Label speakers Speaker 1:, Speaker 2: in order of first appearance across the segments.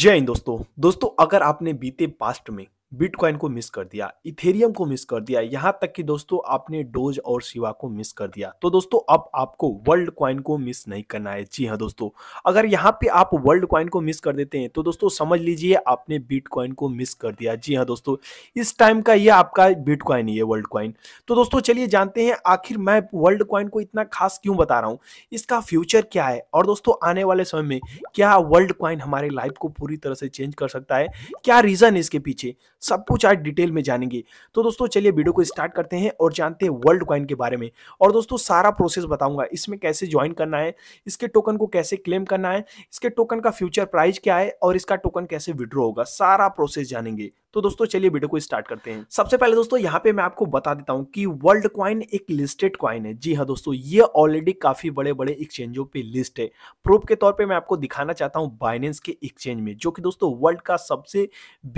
Speaker 1: जय हिंद दोस्तों दोस्तों अगर आपने बीते पास्ट में बिटकॉइन को मिस कर दिया इथेरियम को मिस कर दिया यहाँ तक कि दोस्तों आपने डोज और शिवा को मिस कर दिया तो दोस्तों अब आपको वर्ल्ड कॉइन को मिस नहीं करना है जी हाँ दोस्तों अगर यहाँ पे आप वर्ल्ड कॉइन को मिस कर देते हैं तो दोस्तों समझ लीजिए आपने बिटकॉइन को मिस कर दिया जी हाँ दोस्तों इस टाइम का यह आपका बिटकॉइन ही है वर्ल्ड कॉइन तो दोस्तों चलिए जानते हैं आखिर मैं वर्ल्ड कॉइन को इतना खास क्यों बता रहा हूँ इसका फ्यूचर क्या है और दोस्तों आने वाले समय में क्या वर्ल्ड कॉइन हमारे लाइफ को पूरी तरह से चेंज कर सकता है क्या रीज़न है इसके पीछे सब कुछ आज डिटेल में जानेंगे तो दोस्तों चलिए वीडियो को स्टार्ट करते हैं और जानते हैं वर्ल्ड कॉइन के बारे में और दोस्तों सारा प्रोसेस बताऊंगा इसमें कैसे ज्वाइन करना है इसके टोकन को कैसे क्लेम करना है इसके टोकन का फ्यूचर प्राइस क्या है और इसका टोकन कैसे विड्रॉ होगा सारा प्रोसेस जानेंगे तो दोस्तों चलिए वीडियो को स्टार्ट करते हैं सबसे पहले दोस्तों यहाँ पे मैं आपको बता देता हूँ कि वर्ल्ड क्वाइन एक लिस्टेड क्वाइन है जी हाँ दोस्तों ये ऑलरेडी काफी बड़े बड़े एक्सचेंजों पे लिस्ट है प्रूफ के तौर पर मैं आपको दिखाना चाहता हूँ बाइनेंस के एक्सचेंज में जो कि दोस्तों वर्ल्ड का सबसे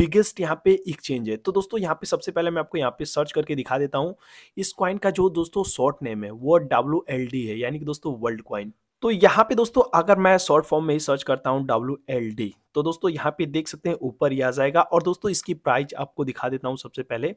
Speaker 1: बिगेस्ट यहाँ पे एक्सचेंज है तो दोस्तों यहाँ पे सबसे पहले मैं आपको यहाँ पे सर्च करके दिखा देता हूँ इस क्वाइन का जो दोस्तों शॉर्ट नेम है वो डब्ल्यू है यानी कि दोस्तों वर्ल्ड क्वाइन तो यहाँ पे दोस्तों अगर मैं शॉर्ट फॉर्म में ही सर्च करता हूँ डब्ल्यू एल डी तो दोस्तों यहाँ पे देख सकते हैं ऊपर ही आ जाएगा और दोस्तों इसकी प्राइस आपको दिखा देता हूँ सबसे पहले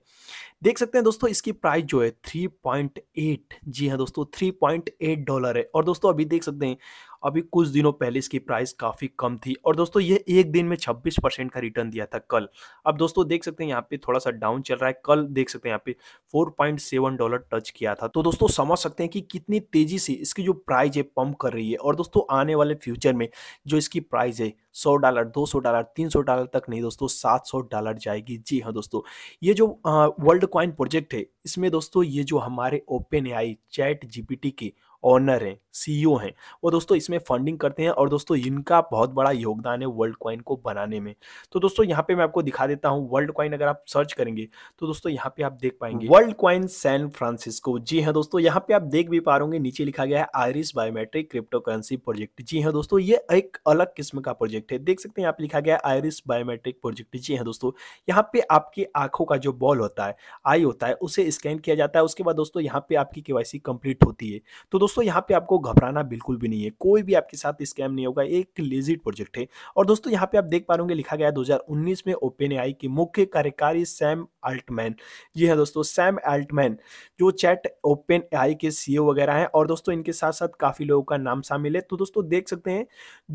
Speaker 1: देख सकते हैं दोस्तों इसकी प्राइस जो है 3.8 जी हाँ दोस्तों 3.8 डॉलर है और दोस्तों अभी देख सकते हैं अभी कुछ दिनों पहले इसकी प्राइस काफ़ी कम थी और दोस्तों ये एक दिन में 26 परसेंट का रिटर्न दिया था कल अब दोस्तों देख सकते हैं यहाँ पे थोड़ा सा डाउन चल रहा है कल देख सकते हैं यहाँ पे 4.7 डॉलर टच किया था तो दोस्तों समझ सकते हैं कि कितनी तेज़ी से इसकी जो प्राइज़ है पम्प कर रही है और दोस्तों आने वाले फ्यूचर में जो इसकी प्राइज है सौ डॉलर दो सौ डॉलर तीन सौ डॉलर तक नहीं दोस्तों सात सौ डॉलर जाएगी जी हाँ दोस्तों ये जो वर्ल्ड कॉइन प्रोजेक्ट है इसमें दोस्तों ये जो हमारे open A I chat T के ऑनर हैं सीईओ e हैं वो दोस्तों इसमें फंडिंग करते हैं और दोस्तों इनका बहुत बड़ा योगदान है वर्ल्ड कॉइन को बनाने में तो दोस्तों यहाँ पे मैं आपको दिखा देता हूँ वर्ल्ड कॉइन अगर आप सर्च करेंगे तो दोस्तों यहाँ पे आप देख पाएंगे वर्ल्ड कॉइन सैन फ्रांसिस्को जी हाँ दोस्तों यहाँ पे आप देख भी पा रहे नीचे लिखा गया है iris biometric crypto currency project जी हाँ दोस्तों ये एक अलग किस्म का प्रोजेक्ट है देख सकते हैं यहाँ पे लिखा गया आयरिस बायोमेट्रिक प्रोजेक्ट जी हाँ दोस्तों यहाँ पे आपकी आंखों का जो बॉल होता है आई होता है उसे स्कैन किया जाता है उसके बाद दोस्तों यहाँ पे आपकी केवाईसी कंप्लीट होती है तो दोस्तों दोस्तों यहाँ पे आपको घबराना बिल्कुल भी नहीं है कोई भी आपके साथ स्कैम नहीं होगा एक लेजिट प्रोजेक्ट है और दोस्तों यहाँ पे आप देख पा रहे लिखा गया है 2019 में ओपन आई की मुख्य कार्यकारी सैम अल्टमैन जी हाँ दोस्तों सैम अल्टमैन जो चैट ओपन आई के सीईओ e वगैरह हैं और दोस्तों इनके साथ साथ काफ़ी लोगों का नाम शामिल है तो दोस्तों देख सकते हैं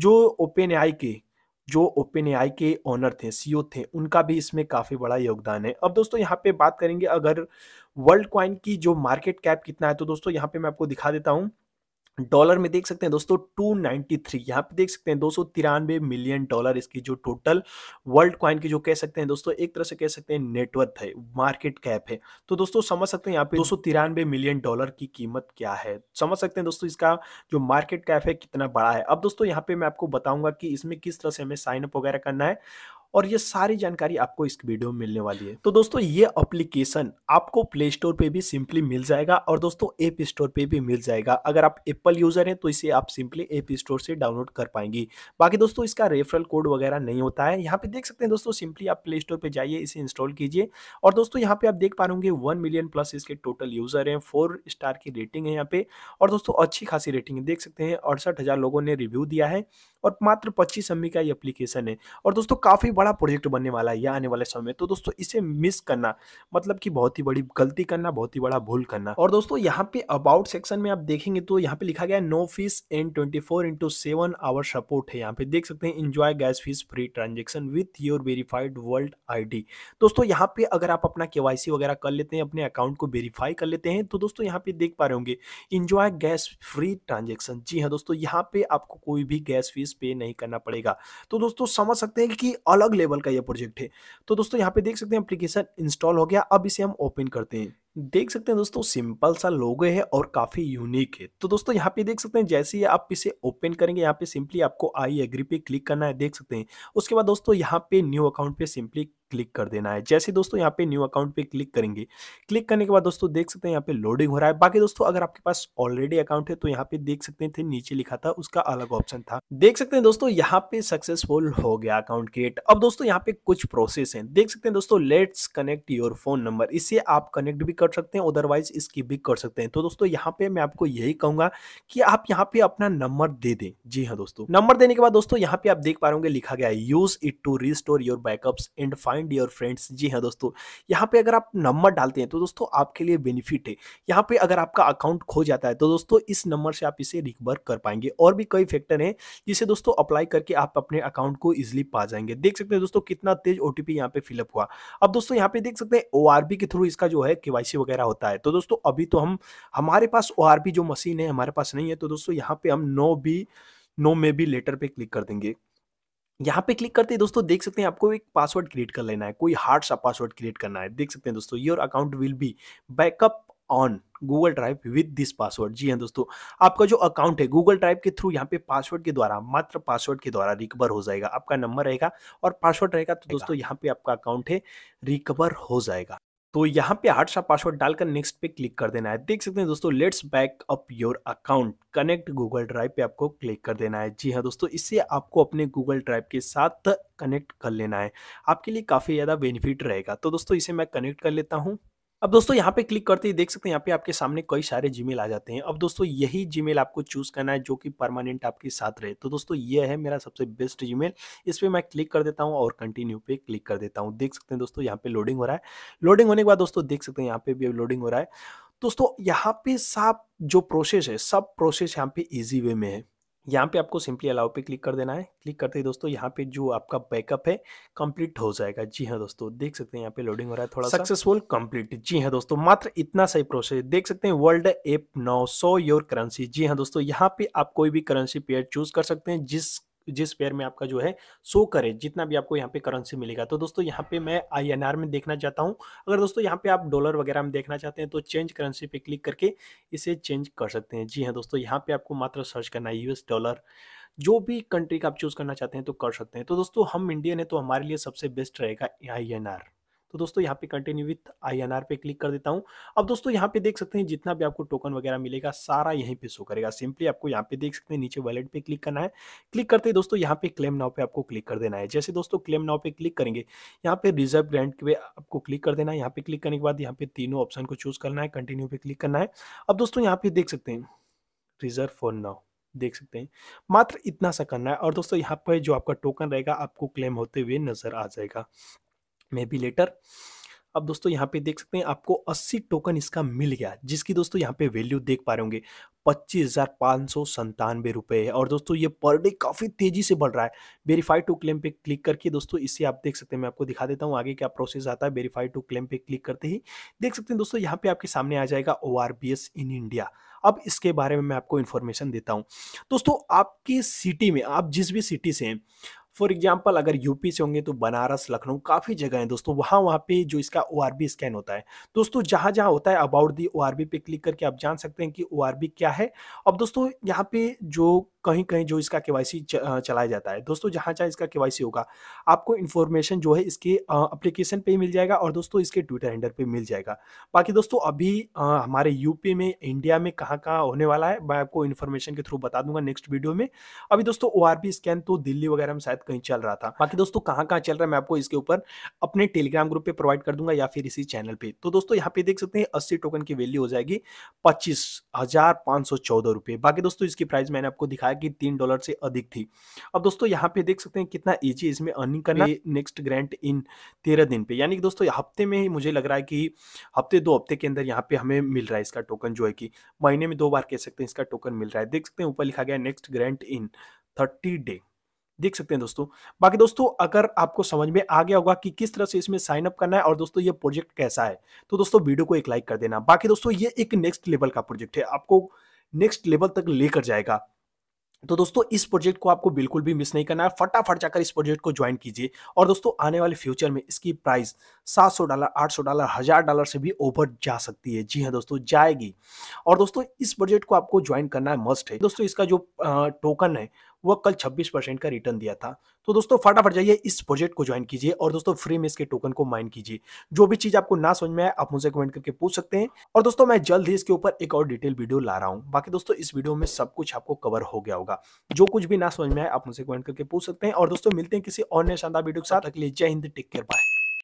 Speaker 1: जो ओपन आई के जो ओपन एआई के ऑनर थे सीईओ e थे उनका भी इसमें काफ़ी बड़ा योगदान है अब दोस्तों यहाँ पे बात करेंगे अगर वर्ल्ड क्वाइन की जो मार्केट कैप कितना है तो दोस्तों यहाँ पे मैं आपको दिखा देता हूँ डॉलर में देख सकते हैं दोस्तों 293 यहाँ पे देख सकते हैं दो मिलियन डॉलर इसकी जो टोटल वर्ल्ड क्वाइन की जो कह सकते हैं दोस्तों एक तरह से कह सकते हैं नेटवर्थ है मार्केट कैप है तो दोस्तों समझ सकते हैं यहाँ पे दो मिलियन डॉलर की कीमत क्या है समझ सकते हैं दोस्तों इसका जो मार्केट कैप है कितना बड़ा है अब दोस्तों यहाँ पे मैं आपको बताऊंगा कि इसमें किस तरह से हमें साइन अप वगैरह करना है और ये सारी जानकारी आपको इस वीडियो में मिलने वाली है तो दोस्तों ये अप्लीकेशन आपको प्ले स्टोर पर भी सिंपली मिल जाएगा और दोस्तों एप स्टोर पर भी मिल जाएगा अगर आप एप्पल यूजर हैं तो इसे आप सिंपली एप स्टोर से डाउनलोड कर पाएंगी बाकी दोस्तों इसका रेफरल कोड वगैरह नहीं होता है यहाँ पे देख सकते हैं दोस्तों सिंपली आप प्ले स्टोर पर जाइए इसे इंस्टॉल कीजिए और दोस्तों यहाँ पे आप देख पा रहे वन मिलियन प्लस इसके टोटल यूजर हैं फोर स्टार की रेटिंग है यहाँ पे और दोस्तों अच्छी खासी रेटिंग है देख सकते हैं अड़सठ लोगों ने रिव्यू दिया है और मात्र पच्चीस एम का ये अप्लीकेशन है और दोस्तों काफ़ी बड़ा प्रोजेक्ट बनने वाला है यह आने वाले समय में तो दोस्तों इसे मिस करना मतलब कि बहुत ही बड़ी गलती करना बहुत ही बड़ा भूल करना और दोस्तों यहाँ पे अबाउट सेक्शन में आप देखेंगे तो यहाँ पे लिखा गया no fees and twenty four into seven hour support है यहाँ पे देख सकते हैं enjoy gas fees free transaction with your verified world I दोस्तों यहाँ पे अगर आप अपना के वगैरह कर लेते हैं अपने अकाउंट को वेरीफाई कर लेते हैं तो दोस्तों यहाँ पे देख पा रहे होंगे इंजॉय गैस फ्री ट्रांजेक्शन जी हाँ दोस्तों यहाँ पे आपको कोई भी गैस फीस पे नहीं करना पड़ेगा तो दोस्तों समझ सकते हैं कि अलग अलग लेवल का यह प्रोजेक्ट है तो दोस्तों यहाँ पे देख सकते हैं एप्लीकेशन इंस्टॉल हो गया अब इसे हम ओपन करते हैं देख सकते हैं दोस्तों सिंपल सा लोगो है और काफ़ी यूनिक है तो दोस्तों यहाँ पे देख सकते हैं जैसे ही आप इसे ओपन करेंगे यहाँ पे सिंपली आपको आई एग्री पे क्लिक करना है देख सकते हैं उसके बाद दोस्तों यहाँ पे न्यू अकाउंट पे सिंपली क्लिक कर देना है जैसे दोस्तों यहाँ पे न्यू अकाउंट पे क्लिक करेंगे क्लिक करने के बाद दोस्तों देख सकते हैं यहाँ पे लोडिंग हो रहा है बाकी दोस्तों अगर आपके पास ऑलरेडी अकाउंट है तो यहाँ पे देख सकते थे नीचे लिखा था उसका अलग ऑप्शन था देख सकते हैं दोस्तों यहाँ पे सक्सेसफुल हो गया अकाउंट क्रिएट अब दोस्तों यहाँ पे कुछ प्रोसेस है देख सकते हैं दोस्तों let's connect your phone number इससे आप कनेक्ट भी कर सकते हैं अदरवाइज स्किप भी कर सकते हैं तो दोस्तों यहाँ पे मैं आपको यही कहूंगा कि आप यहाँ पे अपना नंबर दे दें जी हाँ दोस्तों नंबर देने के बाद दोस्तों यहाँ पे आप देख पा रहे लिखा गया है use it to restore your backup and find your friends जी हाँ दोस्तों यहाँ पे अगर आप नंबर डालते हैं तो दोस्तों आपके लिए बेनिफिट है यहाँ पे अगर आपका अकाउंट खो जाता है तो दोस्तों इस नंबर से आप इसे रिकवर कर पाएंगे और भी कई फैक्टर है जिसे दोस्तों अप्लाई करके आप अपने अकाउंट को इजिली पा जाएंगे देख सकते हैं दोस्तों कितना तेज ओटीपी यहाँ पे फिलअप हुआ अब दोस्तों यहाँ पे देख सकते हैं ओ के थ्रू इसका जो है केवाईसी एनआईसी वगैरह होता है तो दोस्तों अभी तो हम हमारे पास ओ जो मशीन है हमारे पास नहीं है तो दोस्तों यहाँ पे हम no be no maybe later पे क्लिक कर देंगे यहाँ पे क्लिक करते हैं दोस्तों देख सकते हैं आपको एक पासवर्ड क्रिएट कर लेना है कोई हार्ड सा पासवर्ड क्रिएट करना है देख सकते हैं दोस्तों your account will be backup on Google Drive with this password जी हाँ दोस्तों आपका जो अकाउंट है गूगल ड्राइव के थ्रू यहाँ पे पासवर्ड के द्वारा मात्र पासवर्ड के द्वारा रिकवर हो जाएगा आपका नंबर रहेगा और पासवर्ड रहेगा तो दोस्तों यहाँ पे आपका अकाउंट है रिकवर हो जाएगा तो यहाँ पे हार्ट सा पासवर्ड डालकर नेक्स्ट पे क्लिक कर देना है देख सकते हैं दोस्तों let's back up your account connect Google Drive पे आपको क्लिक कर देना है जी हाँ दोस्तों इससे आपको अपने गूगल ड्राइव के साथ कनेक्ट कर लेना है आपके लिए काफ़ी ज़्यादा बेनिफिट रहेगा तो दोस्तों इसे मैं कनेक्ट कर लेता हूँ अब दोस्तों यहाँ पे क्लिक करते ही देख सकते हैं यहाँ पे आपके सामने कई सारे जीमेल आ जाते हैं अब दोस्तों यही जीमेल आपको चूज करना है जो कि परमानेंट आपके साथ रहे तो दोस्तों ये है मेरा सबसे बेस्ट जीमेल इस पर मैं क्लिक कर देता हूँ और कंटिन्यू पे क्लिक कर देता हूँ देख सकते हैं दोस्तों यहाँ पे लोडिंग हो रहा है लोडिंग होने के बाद दोस्तों देख सकते हैं यहाँ पे भी लोडिंग हो रहा है दोस्तों यहाँ पे साफ जो प्रोसेस है सब प्रोसेस यहाँ पे ईजी वे में है यहाँ पे आपको सिंपली अलाउ पे क्लिक कर देना है क्लिक करते ही दोस्तों यहाँ पे जो आपका बैकअप है कंप्लीट हो जाएगा जी हाँ दोस्तों देख सकते हैं यहाँ पे लोडिंग हो रहा है थोड़ा सक्सेसफुल कंप्लीट जी हाँ दोस्तों मात्र इतना सही प्रोसेस देख सकते हैं world app now so your currency जी हाँ दोस्तों यहाँ पे आप कोई भी करेंसी पेयर चूज कर सकते हैं जिस जिस पेयर में आपका जो है शो करे जितना भी आपको यहाँ पे करेंसी मिलेगा तो दोस्तों यहाँ पे मैं आईएनआर में देखना चाहता हूँ अगर दोस्तों यहाँ पे आप डॉलर वगैरह में देखना चाहते हैं तो चेंज करेंसी पे क्लिक करके इसे चेंज कर सकते हैं जी हाँ दोस्तों यहाँ पे आपको मात्र सर्च करना है यूएस डॉलर जो भी कंट्री का आप चूज़ करना चाहते हैं तो कर सकते हैं तो दोस्तों हम इंडियन है तो हमारे लिए सबसे बेस्ट रहेगा आई एन आर तो दोस्तों यहाँ पे कंटिन्यू विथ आई पे क्लिक कर देता हूँ अब दोस्तों यहाँ पे देख सकते हैं जितना भी आपको टोकन वगैरह मिलेगा सारा यहीं पे शो करेगा सिंपली आपको यहाँ पे देख सकते हैं नीचे वॉलेट पे क्लिक करना है क्लिक करते ही दोस्तों यहाँ पे क्लेम नाव पे आपको क्लिक कर देना है जैसे दोस्तों क्लेम नाव पे क्लिक करेंगे यहाँ पे रिजर्व ग्रैंड पे आपको क्लिक कर देना है यहाँ पे क्लिक करने के बाद यहाँ पे तीनों ऑप्शन को चूज करना है कंटिन्यू पे क्लिक करना है अब दोस्तों यहाँ पे देख सकते हैं रिजर्व फॉर नाव देख सकते हैं मात्र इतना सा करना है और दोस्तों यहाँ पर जो आपका टोकन रहेगा आपको क्लेम होते हुए नजर आ जाएगा मे बी लेटर अब दोस्तों यहाँ पे देख सकते हैं आपको 80 टोकन इसका मिल गया जिसकी दोस्तों यहाँ पे वैल्यू देख पा रहे होंगे पच्चीस हज़ार पाँच सौ संतानवे रुपये है और दोस्तों ये पर डे काफ़ी तेज़ी से बढ़ रहा है वेरीफाई टू क्लेम पे क्लिक करके दोस्तों इसे आप देख सकते हैं मैं आपको दिखा देता हूँ आगे क्या प्रोसेस आता है वेरीफाई टू क्लेम पे क्लिक करते ही देख सकते हैं दोस्तों यहाँ पे आपके सामने आ जाएगा ओ इन इंडिया अब इसके बारे में मैं आपको इन्फॉर्मेशन देता हूँ दोस्तों आपकी सिटी में आप जिस भी सिटी से हैं फॉर एग्जाम्पल अगर यूपी से होंगे तो बनारस लखनऊ काफ़ी जगह हैं दोस्तों वहाँ वहाँ पे जो इसका ओ स्कैन होता है दोस्तों जहाँ जहाँ होता है अबाउट दी ओ पे क्लिक करके आप जान सकते हैं कि ओ क्या है अब दोस्तों यहाँ पे जो कहीं कहीं जो इसका के चलाया जाता है दोस्तों जहाँ जहाँ इसका के होगा आपको इन्फॉर्मेशन जो है इसके अप्लीकेशन पे मिल जाएगा और दोस्तों इसके ट्विटर हैंडल पे मिल जाएगा बाकी दोस्तों अभी हमारे यूपी में इंडिया में कहाँ कहाँ होने वाला है मैं आपको इन्फॉर्मेशन के थ्रू बता दूंगा नेक्स्ट वीडियो में अभी दोस्तों ओ स्कैन तो दिल्ली वगैरह में शायद कहीं चल रहा था बाकी दोस्तों कहाँ कहाँ चल रहा है मैं आपको इसके ऊपर अपने टेलीग्राम ग्रुप पर प्रोवाइड कर दूंगा या फिर इसी चैनल पर तो दोस्तों यहाँ पे देख सकते हैं अस्सी टोकन की वैल्यू हो जाएगी पच्चीस हजार पांच सौ चौदह रुपए बाकी दोस्तों इसकी प्राइस मैंने आपको दिखाया बताया कि तीन डॉलर से अधिक थी अब दोस्तों यहाँ पे देख सकते हैं कितना ईजी इसमें अर्निंग करना नेक्स्ट ग्रांट इन तेरह दिन पे यानी कि दोस्तों हफ्ते में ही मुझे लग रहा है कि हफ्ते दो हफ्ते के अंदर यहाँ पे हमें मिल रहा है इसका टोकन जो है कि महीने में दो बार कह सकते हैं इसका टोकन मिल रहा है देख सकते हैं ऊपर लिखा गया next grant in thirty day देख सकते हैं दोस्तों बाकी दोस्तों अगर आपको समझ में आ गया होगा कि किस तरह से इसमें साइन अप करना है और दोस्तों ये प्रोजेक्ट कैसा है तो दोस्तों वीडियो को एक लाइक कर देना बाकी दोस्तों ये एक नेक्स्ट लेवल का प्रोजेक्ट है आपको नेक्स्ट लेवल तक लेकर जाएगा तो दोस्तों इस प्रोजेक्ट को आपको बिल्कुल भी मिस नहीं करना है फटाफट जाकर इस प्रोजेक्ट को ज्वाइन कीजिए और दोस्तों आने वाले फ्यूचर में इसकी प्राइस 700 डॉलर 800 डॉलर हज़ार डॉलर से भी ओवर जा सकती है जी हाँ दोस्तों जाएगी और दोस्तों इस प्रोजेक्ट को आपको ज्वाइन करना है मस्ट है दोस्तों इसका जो टोकन है वो कल 26 परसेंट का रिटर्न दिया था तो दोस्तों फटाफट जाइए इस प्रोजेक्ट को ज्वाइन कीजिए और दोस्तों फ्री में इसके टोकन को माइन कीजिए जो भी चीज आपको ना समझ में आए आप मुझे कमेंट करके पूछ सकते हैं और दोस्तों मैं जल्द ही इसके ऊपर एक और डिटेल वीडियो ला रहा हूँ बाकी दोस्तों इस वीडियो में सब कुछ आपको कवर हो गया होगा जो कुछ भी ना समझ में आए आप मुझे कमेंट करके पूछ सकते हैं और दोस्तों मिलते हैं किसी और नए शानदार वीडियो के साथ अगले जय हिंद टेक केयर बाय